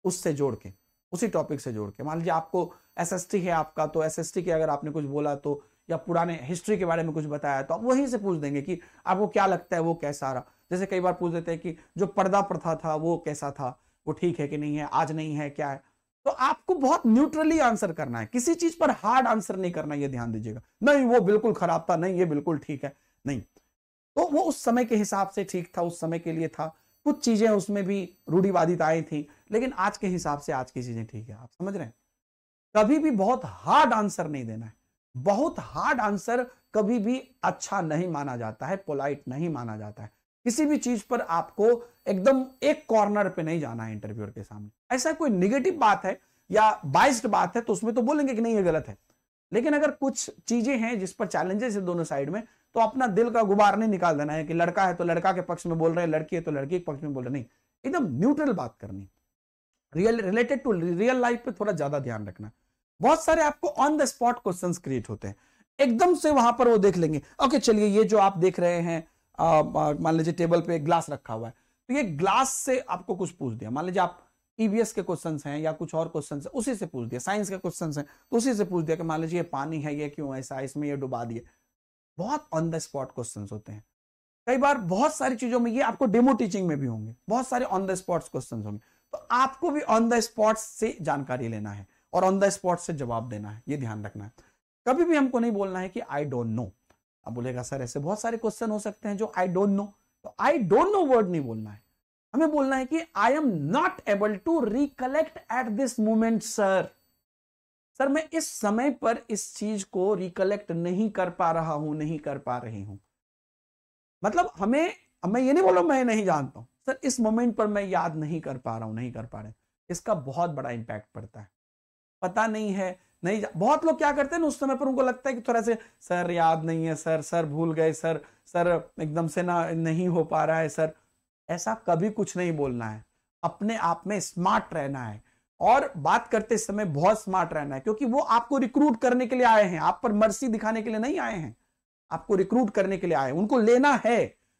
[SPEAKER 1] उससे जोड़ के उसी टॉपिक से जोड़ के मान लीजिए आपको एस है आपका तो एस के अगर आपने कुछ बोला तो या पुराने हिस्ट्री के बारे में कुछ बताया तो आप वहीं से पूछ देंगे कि आपको क्या लगता है वो कैसा रहा जैसे कई बार पूछ देते हैं कि जो पर्दा प्रथा था वो कैसा था वो ठीक है कि नहीं है आज नहीं है क्या है तो आपको बहुत न्यूट्रली आंसर करना है किसी चीज पर हार्ड आंसर नहीं करना ये ध्यान दीजिएगा नहीं वो बिल्कुल खराब था नहीं ये बिल्कुल ठीक है नहीं तो वो उस समय के हिसाब से ठीक था उस समय के लिए था कुछ चीजें उसमें भी आई थी लेकिन आज के हिसाब से आज की चीजें ठीक है आप समझ रहे हैं कभी भी बहुत हार्ड आंसर नहीं देना है बहुत हार्ड आंसर कभी भी अच्छा नहीं माना जाता है पोलाइट नहीं माना जाता है किसी भी चीज पर आपको एकदम एक कॉर्नर पे नहीं जाना है इंटरव्यूअर के सामने ऐसा कोई निगेटिव बात है या बाइस्ड बात है तो उसमें तो बोलेंगे कि नहीं ये गलत है लेकिन अगर कुछ चीजें हैं जिस पर चैलेंजेस है दोनों साइड में तो अपना दिल का गुबार नहीं निकाल देना है कि लड़का है तो लड़का के पक्ष में बोल रहे हैं लड़की है तो लड़की के पक्ष में बोल रहे नहीं एकदम न्यूट्रल बात करनी real related to real life पे थोड़ा ज्यादा ध्यान रखना बहुत सारे आपको on the spot question create होते हैं एकदम से वहां पर वो देख लेंगे ओके चलिए ये जो आप देख रहे हैं मान लीजिए टेबल पे ग्लास रखा हुआ है तो ये ग्लास से आपको कुछ पूछ दिया मान लीजिए आप ईवीएस e के क्वेश्चन हैं या कुछ और क्वेश्चन है उसी से पूछ दिया साइंस के क्वेश्चन है तो उसी से पूछ दिया कि मान लीजिए ये पानी है ये क्यों ऐसा इसमें ये डुबा दिए बहुत ऑन द स्पॉट क्वेश्चन होते हैं कई बार बहुत सारी चीजों में ये आपको डेमो टीचिंग में भी होंगे बहुत सारे ऑन द स्पॉट क्वेश्चन होंगे तो आपको भी ऑन द स्पॉट से जानकारी लेना है और ऑन द स्पॉट से जवाब देना है ये ध्यान रखना है कभी भी हमको नहीं बोलना है कि आई डोंट नो अब बोलेगा सर ऐसे बहुत सारे क्वेश्चन हो सकते हैं जो आई डोंट नो तो आई डोंट नो वर्ड नहीं बोलना है हमें बोलना है कि I am not able to recollect at this moment sir sir मैं इस समय पर इस चीज को रिकलेक्ट नहीं कर पा रहा हूं नहीं कर पा रही हूं मतलब हमें मैं ये नहीं बोलो मैं नहीं जानता हूं सर इस मोमेंट पर मैं याद नहीं कर पा रहा हूं नहीं कर पा रहे इसका बहुत बड़ा इंपैक्ट पड़ता है पता नहीं है नहीं बहुत लोग क्या करते हैं ना उस समय पर उनको लगता है कि थोड़ा से सर याद नहीं है सर सर भूल गए सर सर एकदम से ना नहीं हो पा रहा है सर ऐसा कभी कुछ नहीं बोलना है अपने आप में स्मार्ट रहना है और बात करते समय बहुत स्मार्ट रहना है क्योंकि वो आपको रिक्रूट करने के लिए आए हैं आप पर मर्सी दिखाने के लिए नहीं आए हैं आपको रिक्रूट करने के लिए आए उनको लेना है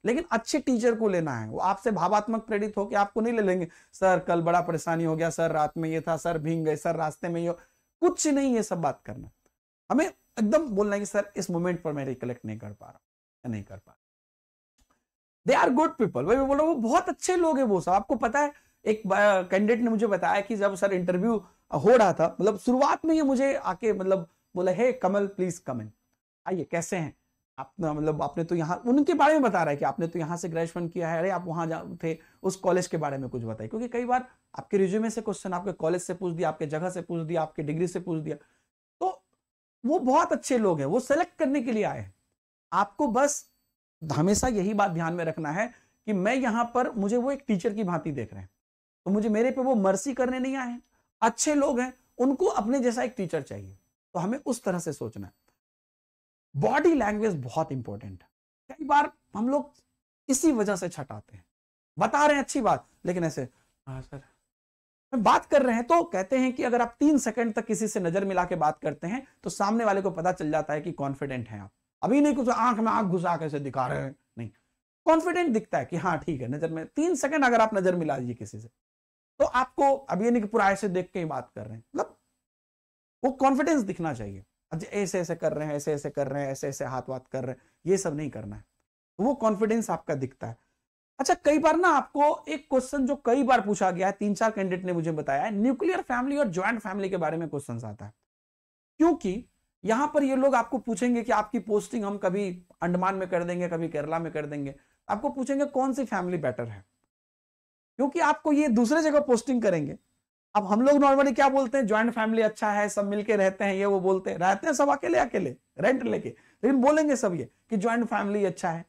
[SPEAKER 1] लेकिन अच्छे टीचर को लेना है वो आपसे भावात्मक प्रेरित होकर आपको नहीं ले लेंगे सर कल बड़ा परेशानी हो गया सर रात में ये था सर भींग गए सर रास्ते में ये कुछ नहीं है सब बात करना हमें एकदम बोलना है कि सर इस मोमेंट पर मैं रिकलेक्ट नहीं कर पा रहा नहीं कर पा रहा दे आर गुड पीपल वही मैं बोल रहा हूँ बहुत अच्छे लोग हैं वो सब आपको पता है एक कैंडिडेट ने मुझे बताया कि जब सर इंटरव्यू हो रहा था मतलब शुरुआत में ये मुझे आके मतलब बोला हे कमल प्लीज कम इन आइए कैसे हैं आप मतलब आपने तो यहाँ उनके बारे में बता रहा है कि आपने तो यहाँ से ग्रेजुएशन किया है अरे आप वहाँ जा थे उस कॉलेज के बारे में कुछ बताइए क्योंकि कई बार आपके रिज्यूमे से क्वेश्चन आपके कॉलेज से पूछ दिया आपके जगह से पूछ दिया आपके डिग्री से पूछ दिया तो वो बहुत अच्छे लोग हैं वो सेलेक्ट करने के लिए आए हैं आपको बस हमेशा यही बात ध्यान में रखना है कि मैं यहाँ पर मुझे वो एक टीचर की भांति देख रहे हैं तो मुझे मेरे पे वो मर्सी करने नहीं आए हैं अच्छे लोग हैं उनको अपने जैसा एक टीचर चाहिए तो हमें उस तरह से सोचना है बॉडी लैंग्वेज बहुत इंपॉर्टेंट है कई बार हम लोग इसी वजह से छटाते हैं बता रहे हैं अच्छी बात लेकिन ऐसे हाँ सर बात कर रहे हैं तो कहते हैं कि अगर आप तीन सेकंड तक किसी से नजर मिला के बात करते हैं तो सामने वाले को पता चल जाता है कि कॉन्फिडेंट है आप अभी नहीं कुछ आंख में आंख घुसा कैसे दिखा रहे हैं नहीं कॉन्फिडेंट दिखता है कि हाँ ठीक है नजर में तीन सेकंड अगर आप नजर मिला दीजिए किसी से तो आपको अभी ये नहीं कि पुराए से देख के ही बात कर रहे हैं मतलब वो कॉन्फिडेंस दिखना चाहिए अच्छा ऐसे ऐसे कर रहे हैं ऐसे ऐसे कर रहे हैं ऐसे ऐसे हाथ वाथ कर रहे हैं ये सब नहीं करना है तो वो कॉन्फिडेंस आपका दिखता है अच्छा कई बार ना आपको एक क्वेश्चन जो कई बार पूछा गया है तीन चार कैंडिडेट ने मुझे बताया है न्यूक्लियर फैमिली और ज्वाइंट फैमिली के बारे में क्वेश्चन आता है क्योंकि यहां पर ये लोग आपको पूछेंगे कि आपकी पोस्टिंग हम कभी अंडमान में कर देंगे कभी केरला में कर देंगे आपको पूछेंगे कौन सी फैमिली बेटर है क्योंकि आपको ये दूसरे जगह पोस्टिंग करेंगे अब हम लोग नॉर्मली क्या बोलते हैं ज्वाइंट फैमिली अच्छा है सब मिलके रहते हैं ये वो बोलते हैं रहते हैं सब अकेले अकेले रेंट लेके लेकिन बोलेंगे सब ये कि ज्वाइंट फैमिली अच्छा है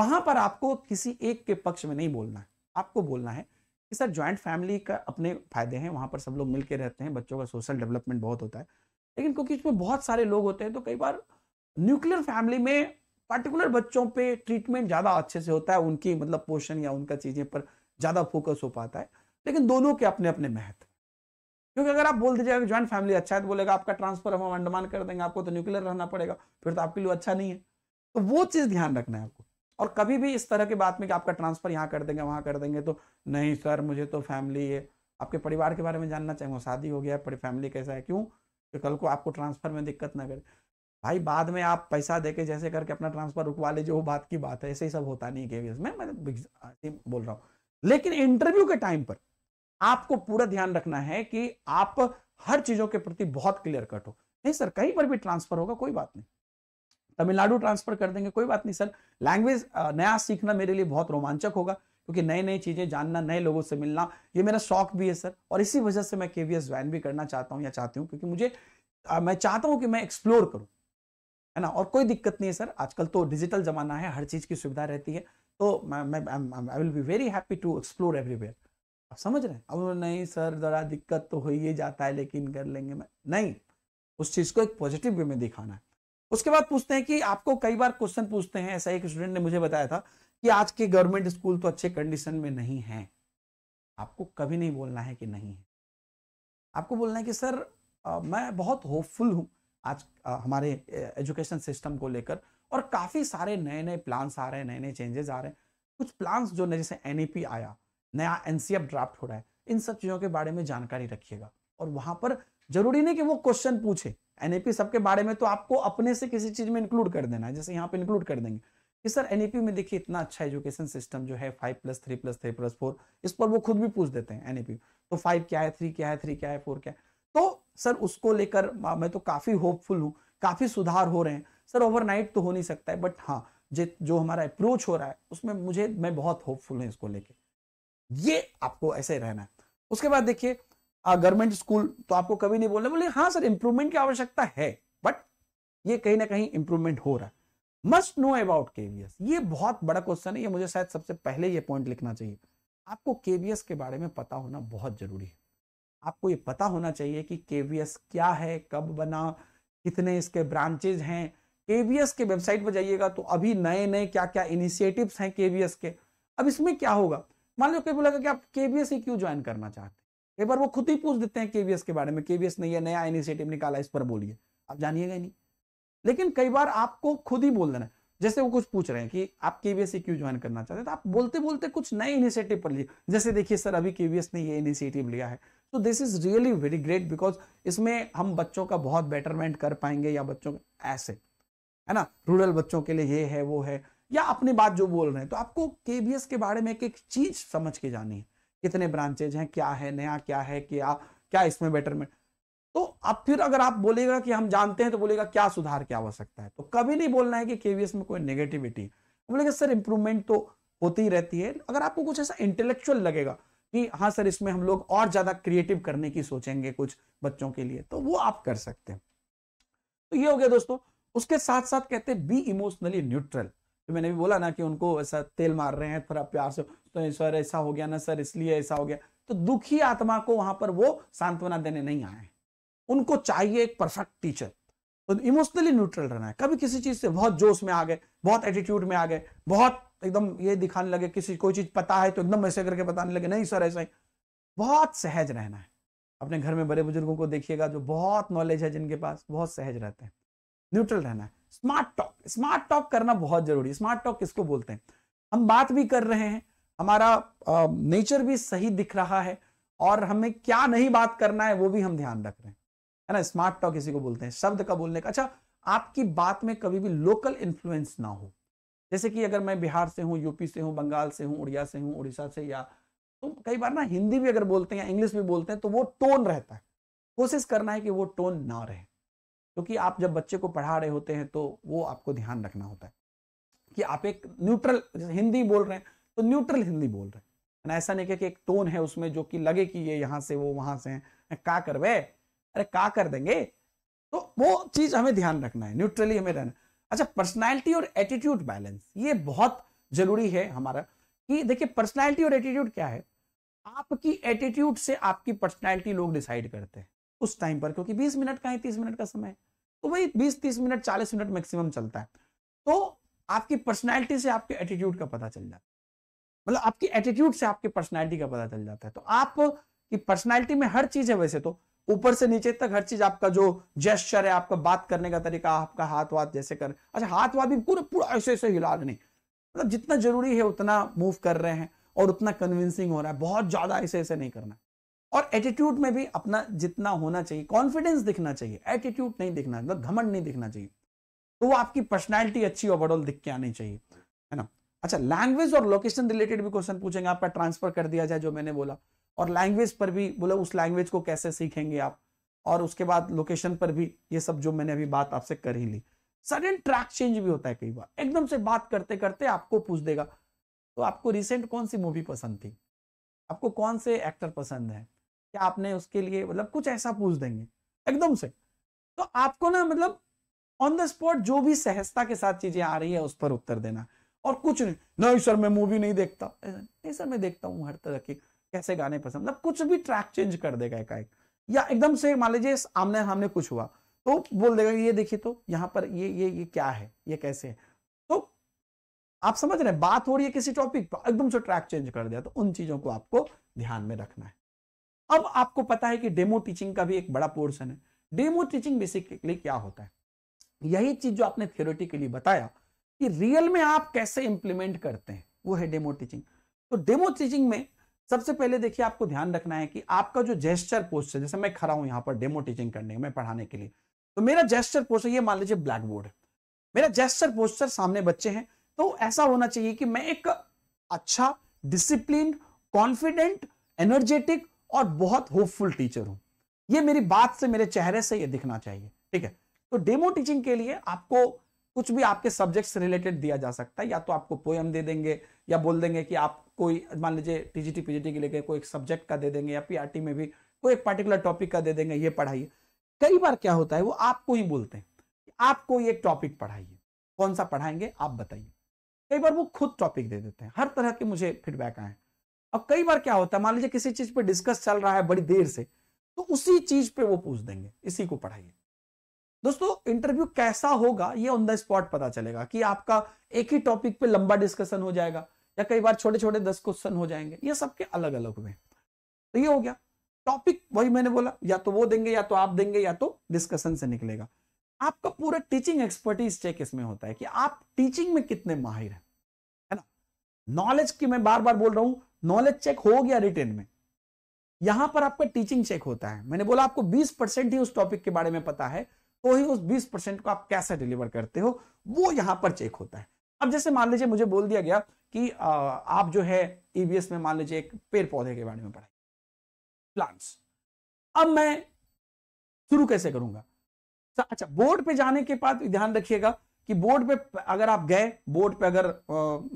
[SPEAKER 1] वहां पर आपको किसी एक के पक्ष में नहीं बोलना है आपको बोलना है कि सर ज्वाइंट फैमिली का अपने फायदे हैं वहां पर सब लोग मिलकर रहते हैं बच्चों का सोशल डेवलपमेंट बहुत होता है लेकिन क्योंकि इसमें बहुत सारे लोग होते हैं तो कई बार न्यूक्लियर फैमिली में पर्टिकुलर बच्चों पे ट्रीटमेंट ज़्यादा अच्छे से होता है उनकी मतलब पोषण या उनका चीज़ें पर ज़्यादा फोकस हो पाता है लेकिन दोनों के अपने अपने महत्व क्योंकि अगर आप बोल दीजिएगा कि ज्वाइंट फैमिली अच्छा है तो बोलेगा आपका ट्रांसफर हम अंडमान कर देंगे आपको तो न्यूक्लियर रहना पड़ेगा फिर तो आपके लिए अच्छा नहीं है तो वो चीज़ ध्यान रखना है आपको और कभी भी इस तरह की बात में कि आपका ट्रांसफर यहाँ कर देंगे वहां कर देंगे तो नहीं सर मुझे तो फैमिली है आपके परिवार के बारे में जानना चाहेंगे शादी हो गया फैमिली कैसा है क्यों कि कल को आपको ट्रांसफर में दिक्कत ना करे भाई बाद में आप पैसा देके जैसे करके अपना ट्रांसफर रुकवा लीजिए वो बात की बात है ऐसे ही सब होता नहीं है मैं बोल रहा हूँ लेकिन इंटरव्यू के टाइम पर आपको पूरा ध्यान रखना है कि आप हर चीजों के प्रति बहुत क्लियर कट हो नहीं सर कहीं पर भी ट्रांसफर होगा कोई बात नहीं तमिलनाडु ट्रांसफर कर देंगे कोई बात नहीं सर लैंग्वेज नया सीखना मेरे लिए बहुत रोमांचक होगा क्योंकि नई नई चीजें जानना नए लोगों से मिलना ये मेरा शौक भी है सर और इसी वजह से मैं केवीएस ज्वाइन भी करना चाहता हूँ या चाहती हूँ क्योंकि मुझे आ, मैं चाहता हूँ कि मैं एक्सप्लोर करूँ है ना और कोई दिक्कत नहीं है सर आजकल तो डिजिटल जमाना है हर चीज की सुविधा रहती है तो I will be very happy to explore everywhere आप समझ रहे हैं अब नहीं सर जरा दिक्कत तो हो ही जाता है लेकिन कर लेंगे मैं नहीं उस चीज को एक पॉजिटिव वे में दिखाना है उसके बाद पूछते हैं कि आपको कई बार क्वेश्चन पूछते हैं ऐसा एक स्टूडेंट ने मुझे बताया था कि आज के गवर्नमेंट स्कूल तो अच्छे कंडीशन में नहीं है आपको कभी नहीं बोलना है कि नहीं है आपको बोलना है कि सर आ, मैं बहुत होपफुल हूँ आज आ, हमारे एजुकेशन सिस्टम को लेकर और काफ़ी सारे नए नए प्लान्स आ रहे हैं नए नए चेंजेस आ रहे हैं कुछ प्लान्स जो जैसे एन e आया नया एनसीएफ ड्राफ्ट हो रहा है इन सब चीज़ों के बारे में जानकारी रखिएगा और वहां पर जरूरी नहीं कि वो क्वेश्चन पूछे एनएपी सबके बारे में तो आपको अपने से किसी चीज में इंक्लूड कर देना है जैसे यहाँ पे इंक्लूड कर देंगे कि सर एनएपी में देखिए इतना अच्छा एजुकेशन सिस्टम जो है five plus three plus three plus four इस पर वो खुद भी पूछ देते हैं एनएपी तो फाइव क्या है थ्री क्या है थ्री क्या है फोर क्या है तो सर उसको लेकर मैं तो काफी होपफुल हूँ काफी सुधार हो रहे हैं सर ओवरनाइट तो हो नहीं सकता है बट हाँ जो हमारा अप्रोच हो रहा है उसमें मुझे मैं बहुत होपफुल हूँ इसको लेकर ये आपको ऐसे रहना है उसके बाद देखिए गवर्नमेंट स्कूल तो आपको कभी नहीं बोलना बोले हाँ सर इंप्रूवमेंट की आवश्यकता है बट ये कहीं ना कहीं इंप्रूवमेंट हो रहा है मस्ट नो अबाउट केवीएस ये बहुत बड़ा क्वेश्चन है ये मुझे शायद सबसे पहले ये पॉइंट लिखना चाहिए आपको केवीएस के बारे में पता होना बहुत जरूरी है आपको ये पता होना चाहिए कि केवीएस क्या है कब बना कितने इसके ब्रांचेज हैं केवीएस के वेबसाइट पर जाइएगा तो अभी नए नए क्या क्या इनिशिएटिव्स हैं केवीएस के अब इसमें क्या होगा मान लो कभी बोला कि आप केबीएस ही क्यों ज्वाइन करना चाहते हैं एक बार वो खुद ही पूछ देते हैं केबीएस के बारे में केबीएस ने यह नया इनिशिएटिव निकाला इस पर बोलिए आप जानिएगा ही नहीं लेकिन कई बार आपको खुद ही बोल देना जैसे वो कुछ पूछ रहे हैं कि आप केबीएस ही क्यों ज्वाइन करना चाहते हैं तो आप बोलते बोलते कुछ नए इनिशिएटिव पर लिए जैसे देखिए सर अभी केबीएस ने ये इनिशिएटिव लिया है तो this is really very great because इसमें हम बच्चों का बहुत बेटरमेंट कर पाएंगे या बच्चों ऐसे है ना रूरल बच्चों के लिए ये है वो है या अपनी बात जो बोल रहे हैं तो आपको केबीएस के बारे में एक एक चीज समझ के जानी है कितने ब्रांचेज हैं क्या है नया क्या है क्या क्या इसमें बेटरमेंट तो अब फिर अगर आप बोलेगा कि हम जानते हैं तो बोलेगा क्या सुधार क्या हो सकता है तो कभी नहीं बोलना है कि केवीएस में कोई नेगेटिविटी बोलेगा सर इंप्रूवमेंट तो होती ही रहती है अगर आपको कुछ ऐसा इंटेलेक्चुअल लगेगा कि हाँ सर इसमें हम लोग और ज्यादा क्रिएटिव करने की सोचेंगे कुछ बच्चों के लिए तो वो आप कर सकते हैं तो ये हो गया दोस्तों उसके साथ साथ कहते हैं बी इमोशनली न्यूट्रल तो मैंने भी बोला ना कि उनको ऐसा तेल मार रहे हैं थोड़ा प्यार से तो सर ऐसा हो गया ना सर इसलिए ऐसा हो गया तो दुखी आत्मा को वहां पर वो सांत्वना देने नहीं आए उनको चाहिए एक परफेक्ट टीचर तो इमोशनली न्यूट्रल रहना है कभी किसी चीज से बहुत जोश में आ गए बहुत एटीट्यूड में आ गए बहुत एकदम ये दिखाने लगे किसी कोई चीज पता है तो एकदम ऐसे करके बताने लगे नहीं सर ऐसा ही बहुत सहज रहना है अपने घर में बड़े बुजुर्गों को देखिएगा जो बहुत नॉलेज है जिनके पास बहुत सहज रहते हैं न्यूट्रल रहना है स्मार्ट टॉक स्मार्ट टॉक करना बहुत जरूरी है स्मार्ट टॉक किसको बोलते हैं हम बात भी कर रहे हैं हमारा नेचर भी सही दिख रहा है और हमें क्या नहीं बात करना है वो भी हम ध्यान रख रहे हैं है ना स्मार्ट टॉक इसी को बोलते हैं शब्द का बोलने का अच्छा आपकी बात में कभी भी लोकल इन्फ्लुएंस ना हो जैसे कि अगर मैं बिहार से हूँ यूपी से हूँ बंगाल से हूँ उड़िया से हूँ उड़ीसा से या तो कई बार ना हिंदी भी अगर बोलते हैं या इंग्लिश भी बोलते हैं तो वो टोन रहता है कोशिश करना है कि वो टोन ना रहे क्योंकि आप जब बच्चे को पढ़ा रहे होते हैं तो वो आपको ध्यान रखना होता है कि आप एक न्यूट्रल जैसे हिंदी बोल रहे हैं तो न्यूट्रल हिंदी बोल रहे हैं ऐसा नहीं कि एक टोन है उसमें जो कि लगे कि ये यहाँ से वो वहां से है का कर वे अरे का कर देंगे तो वो चीज हमें ध्यान रखना है न्यूट्रली हमें रहना अच्छा पर्सनैलिटी और एटीट्यूड बैलेंस ये बहुत जरूरी है हमारा कि देखिए पर्सनैलिटी और एटीट्यूड क्या है आपकी एटीट्यूड से आपकी पर्सनैलिटी लोग डिसाइड करते हैं उस टाइम पर क्योंकि 20 मिनट का है 30 मिनट का समय तो वही बीस तीस मिनट चालीस मिनट मैक्सिमम चलता है तो आपकी पर्सनैलिटी से आपके एटीट्यूड का पता चल जाता है मतलब आपकी एटीट्यूड से आपकी पर्सनैलिटी का पता चल जाता है तो आप की पर्सनैलिटी में हर चीज है वैसे तो ऊपर से नीचे तक हर चीज आपका जो जेस्चर है आपका बात करने का तरीका आपका हाथ वाथ जैसे कर अच्छा हाथ वाथ भी पूरा पूरा ऐसे ऐसे हिला नहीं मतलब जितना जरूरी है उतना मूव कर रहे हैं और उतना कन्विंसिंग हो रहा है बहुत ज्यादा ऐसे ऐसे नहीं करना और एटीट्यूड में भी अपना जितना होना चाहिए कॉन्फिडेंस दिखना चाहिए एटीट्यूड नहीं दिखना मतलब घमंड नहीं दिखना चाहिए तो वो आपकी पर्सनैलिटी अच्छी ओवरऑल दिख के आनी चाहिए है ना अच्छा लैंग्वेज और लोकेशन रिलेटेड भी क्वेश्चन पूछेंगे आपका ट्रांसफर कर दिया जाए जो मैंने बोला और लैंग्वेज पर भी बोला उस लैंग्वेज को कैसे सीखेंगे आप और उसके बाद लोकेशन पर भी ये सब जो मैंने अभी बात आपसे कर ही ली सडन ट्रैक चेंज भी होता है कई बार एकदम से बात करते करते आपको पूछ देगा तो आपको रिसेंट कौन सी मूवी पसंद थी आपको कौन से एक्टर पसंद है क्या आपने उसके लिए मतलब कुछ ऐसा पूछ देंगे एकदम से तो आपको ना मतलब ऑन द स्पॉट जो भी सहजता के साथ चीजें आ रही है उस पर उत्तर देना और कुछ नहीं नहीं सर मैं मूवी नहीं देखता नहीं सर मैं देखता हूँ हर तरह के कैसे गाने पसंद मतलब कुछ भी ट्रैक चेंज कर देगा एक या एकदम से मान लीजिए आमने सामने कुछ हुआ तो बोल देगा ये देखिए तो यहाँ पर ये ये ये क्या है ये कैसे है तो आप समझ रहे हैं बात हो रही है किसी टॉपिक पर एकदम से ट्रैक चेंज कर दिया तो उन चीजों को आपको ध्यान में रखना है अब आपको पता है कि डेमो टीचिंग का भी एक बड़ा पोर्शन है डेमो टीचिंग बेसिकली क्या होता है यही चीज जो आपने थियोरेटिकली बताया कि रियल में आप कैसे इंप्लीमेंट करते हैं वो है डेमो टीचिंग तो डेमो टीचिंग में सबसे पहले देखिए आपको ध्यान रखना है कि आपका जो जेस्टर है जैसे मैं खड़ा हूं यहाँ पर डेमो टीचिंग करने में पढ़ाने के लिए तो मेरा जेस्टर पोस्टर ये मान लीजिए ब्लैक बोर्ड है मेरा जेस्टर पोस्टर सामने बच्चे हैं तो ऐसा होना चाहिए कि मैं एक अच्छा डिसिप्लिन कॉन्फिडेंट एनर्जेटिक और बहुत होपफुल टीचर हूं ये मेरी बात से मेरे चेहरे से ये दिखना चाहिए ठीक है तो डेमो टीचिंग के लिए आपको कुछ भी आपके सब्जेक्ट से रिलेटेड दिया जा सकता है या तो आपको पोएम दे देंगे या बोल देंगे कि आप कोई मान लीजिए टीजीटी पीजीटी के लेके कोई एक सब्जेक्ट का दे देंगे या पीआरटी में भी कोई एक पर्टिकुलर टॉपिक का दे देंगे ये पढ़ाइए कई बार क्या होता है वो आपको ही बोलते हैं आपको एक टॉपिक पढ़ाइए कौन सा पढ़ाएंगे आप बताइए कई बार वो खुद टॉपिक दे देते हैं हर तरह के मुझे फीडबैक आए अब कई बार क्या होता है मान लीजिए किसी चीज पे डिस्कस चल रहा है बड़ी देर से तो उसी चीज पे वो पूछ देंगे इसी को पढ़ाइए दोस्तों इंटरव्यू कैसा होगा ये ऑन द स्पॉट पता चलेगा कि आपका एक ही टॉपिक पे लंबा डिस्कशन हो जाएगा या कई बार छोटे छोटे दस क्वेश्चन हो जाएंगे ये सबके अलग अलग हुए तो ये हो गया टॉपिक वही मैंने बोला या तो वो देंगे या तो आप देंगे या तो डिस्कशन से निकलेगा आपका पूरा टीचिंग एक्सपर्टीज चेक इसमें होता है कि आप टीचिंग में कितने माहिर हैं है ना नॉलेज की मैं बार बार बोल रहा हूं नॉलेज चेक हो गया रिटेन में यहां पर आपका टीचिंग चेक होता है मैंने बोला आपको 20 परसेंट ही उस टॉपिक के बारे में पता है तो ही उस 20 परसेंट को आप कैसे डिलीवर करते हो वो यहां पर चेक होता है अब जैसे मान लीजिए मुझे बोल दिया गया कि आ, आप जो है ईवीएस में मान लीजिए एक पेड़ पौधे के बारे में पढ़ाई प्लांट्स अब मैं शुरू कैसे करूंगा अच्छा बोर्ड पे जाने के बाद ध्यान रखिएगा कि बोर्ड पे अगर आप गए बोर्ड पे अगर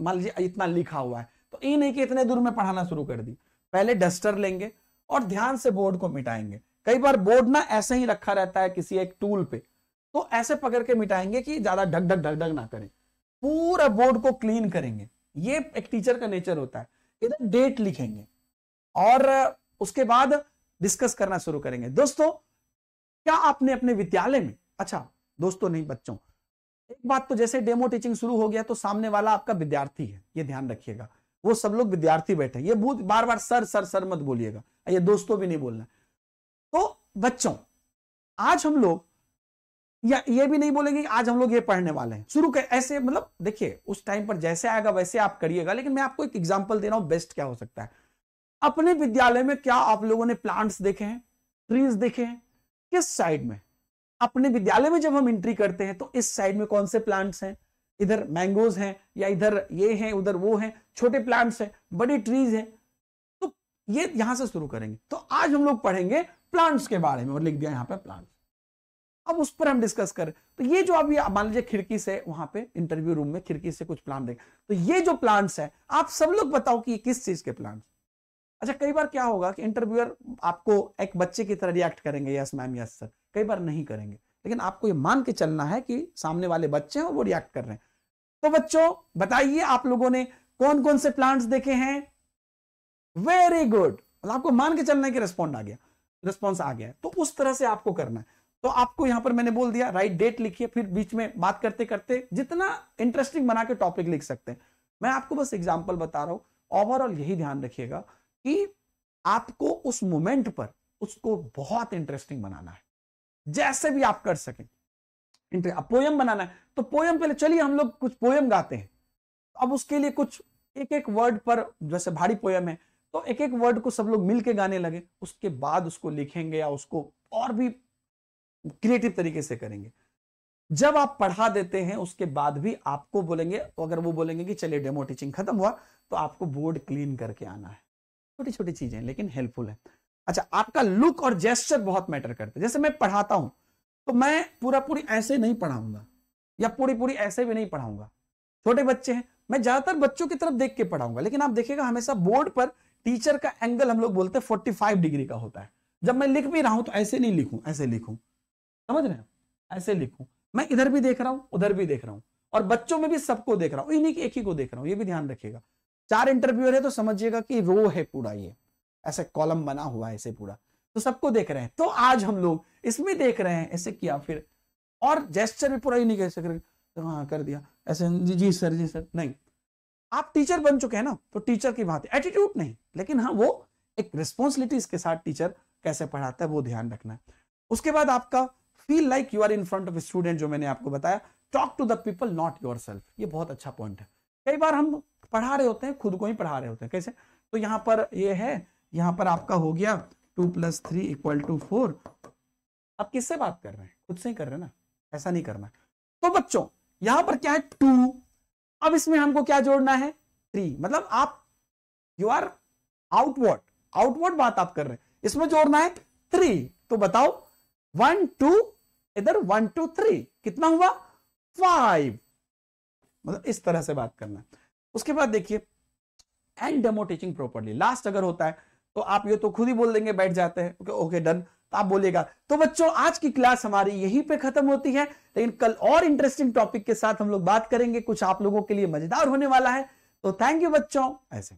[SPEAKER 1] मान लीजिए इतना लिखा हुआ है ये नहीं कि इतने दूर में पढ़ाना शुरू कर दी पहले डस्टर लेंगे और ध्यान से बोर्ड को मिटाएंगे कई बार बोर्ड ना ऐसे ही रखा रहता है किसी एक टूल पे तो ऐसे पकड़ के मिटाएंगे कि ज्यादा ढक ढक ढक ढक ना करें पूरा बोर्ड को क्लीन करेंगे ये एक टीचर का नेचर होता है इधर डेट लिखेंगे और उसके बाद डिस्कस करना शुरू करेंगे दोस्तों क्या आपने अपने विद्यालय में अच्छा दोस्तों नहीं बच्चों एक बात तो जैसे डेमो टीचिंग शुरू हो गया तो सामने वाला आपका विद्यार्थी है ये ध्यान रखिएगा वो सब लोग विद्यार्थी बैठे ये बूथ बार बार सर सर सर मत बोलिएगा ये दोस्तों भी नहीं बोलना तो बच्चों आज हम लोग या ये भी नहीं बोलेंगे आज हम लोग ये पढ़ने वाले हैं शुरू कर ऐसे मतलब देखिए उस टाइम पर जैसे आएगा वैसे आप करिएगा लेकिन मैं आपको एक एग्जाम्पल दे रहा हूं बेस्ट क्या हो सकता है अपने विद्यालय में क्या आप लोगों ने प्लांट्स देखे हैं ट्रीज देखे हैं किस साइड में अपने विद्यालय में जब हम एंट्री करते हैं तो इस साइड में कौन से प्लांट्स हैं इधर मैंगोज हैं या इधर ये हैं उधर वो हैं छोटे प्लांट्स हैं बड़े ट्रीज हैं तो ये यहां से शुरू करेंगे तो आज हम लोग पढ़ेंगे प्लांट्स के बारे में और लिख दिया यहाँ पे प्लांट्स अब उस पर हम डिस्कस करें तो ये जो अभी मान लीजिए खिड़की से वहां पे इंटरव्यू रूम में खिड़की से कुछ प्लांट देख तो ये जो प्लांट्स है आप सब लोग बताओ कि ये किस चीज के प्लांट्स अच्छा कई बार क्या होगा कि इंटरव्यूअर आपको एक बच्चे की तरह रिएक्ट करेंगे यस मैम यस सर कई बार नहीं करेंगे लेकिन आपको ये मान के चलना है कि सामने वाले बच्चे हैं और वो रिएक्ट कर रहे हैं तो बच्चों बताइए आप लोगों ने कौन कौन से प्लांट्स देखे हैं वेरी गुड मतलब आपको मान के चलना है कि रिस्पॉन्ड आ गया रिस्पॉन्स आ गया तो उस तरह से आपको करना है तो आपको यहां पर मैंने बोल दिया राइट डेट लिखिए फिर बीच में बात करते करते जितना इंटरेस्टिंग बना के टॉपिक लिख सकते हैं मैं आपको बस एग्जाम्पल बता रहा हूं ओवरऑल यही ध्यान रखिएगा कि आपको उस मोमेंट पर उसको बहुत इंटरेस्टिंग बनाना है जैसे भी आप कर सकें इंटर अब पोयम बनाना है तो पोयम पहले चलिए हम लोग कुछ पोयम गाते हैं अब उसके लिए कुछ एक एक वर्ड पर जैसे भारी पोयम है तो एक एक वर्ड को सब लोग मिल के गाने लगे उसके बाद उसको लिखेंगे या उसको और भी क्रिएटिव तरीके से करेंगे जब आप पढ़ा देते हैं उसके बाद भी आपको बोलेंगे तो अगर वो बोलेंगे कि चलिए डेमो टीचिंग खत्म हुआ तो आपको बोर्ड क्लीन करके आना है छोटी छोटी चीजें लेकिन हेल्पफुल है अच्छा आपका लुक और जेस्चर बहुत मैटर करते हैं जैसे मैं पढ़ाता हूं तो मैं पूरा पूरी ऐसे नहीं पढ़ाऊंगा या पूरी पूरी ऐसे भी नहीं पढ़ाऊंगा छोटे बच्चे हैं मैं ज्यादातर बच्चों की तरफ देख के पढ़ाऊंगा लेकिन आप देखिएगा हमेशा बोर्ड पर टीचर का एंगल हम लोग बोलते हैं फोर्टी फाइव डिग्री का होता है जब मैं लिख भी रहा हूं तो ऐसे नहीं लिखूं ऐसे लिखूं समझ रहे हैं ऐसे लिखूं मैं इधर भी देख रहा हूं उधर भी देख रहा हूं और बच्चों में भी सबको देख रहा हूं इन्हीं की एक ही को देख रहा हूं ये भी ध्यान रखिएगा चार इंटरव्यूअर है तो समझिएगा कि रो है पूरा ये ऐसे कॉलम बना हुआ है ऐसे पूरा तो सबको देख रहे हैं तो आज हम लोग इसमें देख रहे हैं ऐसे किया फिर और जेस्टर भी पूरा ही नहीं कह सक तो हाँ कर दिया ऐसे जी सर जी सर नहीं आप टीचर बन चुके हैं ना तो टीचर की बात एटीट्यूड नहीं लेकिन हाँ वो एक रिस्पॉन्सिबिलिटी के साथ टीचर कैसे पढ़ाता है वो ध्यान रखना है उसके बाद आपका feel like you are in front of student जो मैंने आपको बताया talk to the people not योर सेल्फ ये बहुत अच्छा पॉइंट है कई बार हम पढ़ा रहे होते हैं खुद को ही पढ़ा रहे होते हैं कैसे तो यहाँ पर ये है यहाँ पर आपका हो गया two plus three equal to four आप किससे बात कर रहे हैं खुद से ही कर रहे हैं ना ऐसा नहीं करना तो बच्चों यहां पर क्या है टू अब इसमें हमको क्या जोड़ना है थ्री मतलब आप यू आर आउटवर्ड आउटवर्ड बात आप कर रहे हैं इसमें जोड़ना है थ्री तो बताओ वन टू इधर वन टू थ्री कितना हुआ फाइव मतलब इस तरह से बात करना उसके बाद देखिए and demo teaching properly last अगर होता है तो आप ये तो खुद ही बोल देंगे बैठ जाते हैं ओके ओके डन तो आप बोलेगा तो बच्चों आज की क्लास हमारी यहीं पे खत्म होती है लेकिन कल और इंटरेस्टिंग टॉपिक के साथ हम लोग बात करेंगे कुछ आप लोगों के लिए मजेदार होने वाला है तो थैंक यू बच्चों ऐसे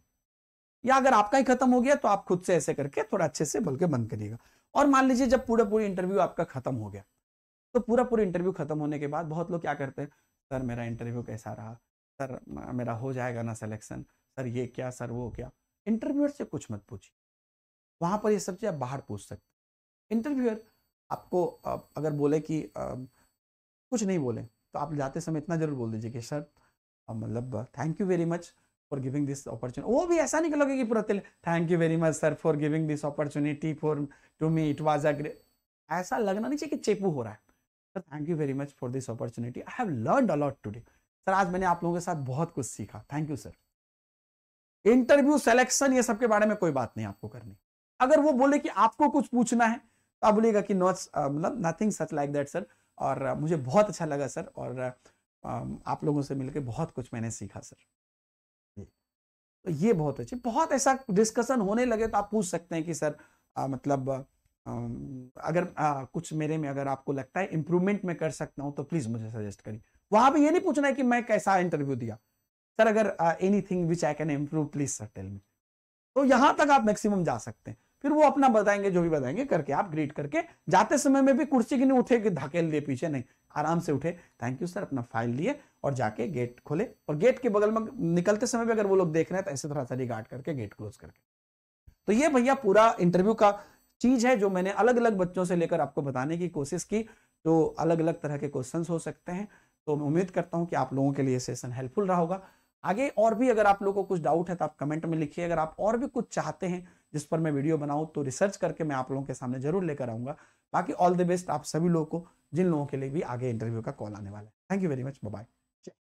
[SPEAKER 1] या अगर आपका ही खत्म हो गया तो आप खुद से ऐसे करके थोड़ा अच्छे से बोल के बंद करिएगा और मान लीजिए जब पूरा पूरी इंटरव्यू आपका खत्म हो गया तो पूरा पूरा इंटरव्यू खत्म होने के बाद बहुत लोग क्या करते हैं सर मेरा इंटरव्यू कैसा रहा सर मेरा हो जाएगा ना सिलेक्शन सर ये क्या सर वो क्या इंटरव्यूअर से कुछ मत पूछिए वहाँ पर ये सब चीज़ आप बाहर पूछ सकते इंटरव्यूअर आपको अगर बोले कि कुछ नहीं बोले तो आप जाते समय इतना जरूर बोल दीजिए कि सर मतलब thank you very much for giving this opportunity वो भी ऐसा नहीं करोगे कि पूरा thank you very much sir for giving this opportunity for to me it was a ऐसा लगना नहीं चाहिए कि चेपू हो रहा है sir thank you very much for this opportunity I have learn a lot today sir आज मैंने आप लोगों के साथ बहुत कुछ सीखा thank you sir interview selection ये सब के बारे में कोई बात नहीं आपको करनी अगर वो बोले कि आपको कुछ पूछना है तो आप बोलिएगा कि नॉट uh, मतलब nothing such like that sir और uh, मुझे बहुत अच्छा लगा सर और uh, um, आप लोगों से मिलकर बहुत कुछ मैंने सीखा सर तो ये बहुत अच्छे बहुत ऐसा डिस्कशन होने लगे तो आप पूछ सकते हैं कि सर आ, uh, मतलब um, अगर uh, कुछ मेरे में अगर आपको लगता है इम्प्रूवमेंट में कर सकता हूँ तो प्लीज मुझे सजेस्ट करिए वहां पे ये नहीं पूछना है कि मैं कैसा इंटरव्यू दिया सर अगर एनी थिंग which I can improve please sir tell me तो यहां तक आप मैक्सिमम जा सकते हैं फिर वो अपना बताएंगे जो भी बताएंगे करके आप ग्रीट करके जाते समय में भी कुर्सी की नहीं उठे कि धकेल दिए पीछे नहीं आराम से उठे थैंक यू सर अपना फाइल लिए और जाके गेट खोले और गेट के बगल में निकलते समय भी अगर वो लोग देख रहे हैं तो ऐसे थोड़ा सा रिगार्ड करके गेट क्लोज करके तो ये भैया पूरा इंटरव्यू का चीज है जो मैंने अलग अलग बच्चों से लेकर आपको बताने की कोशिश की जो अलग अलग तरह के क्वेश्चन हो सकते हैं तो मैं उम्मीद करता हूँ कि आप लोगों के लिए सेशन हेल्पफुल रहा होगा आगे और भी अगर आप लोगों को कुछ डाउट है तो आप कमेंट में लिखिए अगर आप और भी कुछ चाहते हैं जिस पर मैं वीडियो बनाऊँ तो रिसर्च करके मैं आप लोगों के सामने जरूर लेकर आऊँगा बाकी ऑल द बेस्ट आप सभी लोगों को जिन लोगों के लिए भी आगे इंटरव्यू का कॉल आने वाला है thank you very much bye